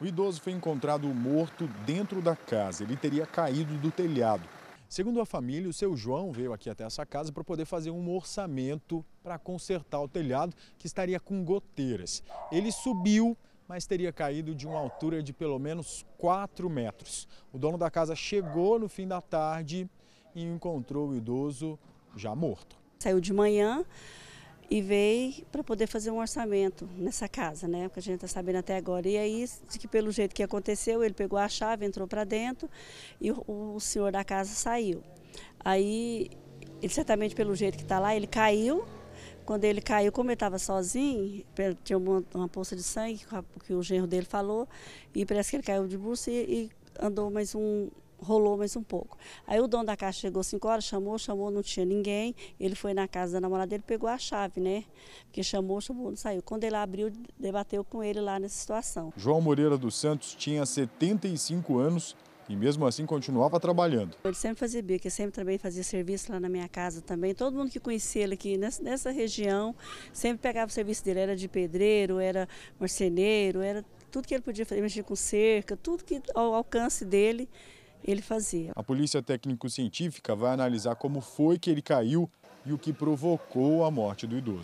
O idoso foi encontrado morto dentro da casa. Ele teria caído do telhado. Segundo a família, o seu João veio aqui até essa casa para poder fazer um orçamento para consertar o telhado, que estaria com goteiras. Ele subiu, mas teria caído de uma altura de pelo menos 4 metros. O dono da casa chegou no fim da tarde e encontrou o idoso já morto. Saiu de manhã, e veio para poder fazer um orçamento nessa casa, né? Porque a gente está sabendo até agora. E aí, de que pelo jeito que aconteceu, ele pegou a chave, entrou para dentro e o, o, senhor da casa saiu. Aí, ele certamente pelo jeito que está lá, ele caiu. Quando ele caiu, como ele estava sozinho, tinha uma, uma poça de sangue que o genro dele falou, e parece que ele caiu de bruxo e, e andou mais um, rolou mais um pouco. Aí o dono da casa chegou 5 horas, chamou, chamou, não tinha ninguém. Ele foi na casa da namorada dele, pegou a chave, né? Porque chamou, chamou, não saiu. Quando ele abriu, debateu com ele lá nessa situação. João Moreira dos Santos tinha 75 anos e mesmo assim continuava trabalhando. Ele sempre fazia bico, ele sempre também fazia serviço lá na minha casa também. Todo mundo que conhecia ele aqui nessa, nessa região sempre pegava o serviço dele. Era de pedreiro, era marceneiro, era tudo que ele podia fazer, mexer com cerca, tudo que ao alcance dele ele fazia. A polícia técnico-científica vai analisar como foi que ele caiu e o que provocou a morte do idoso.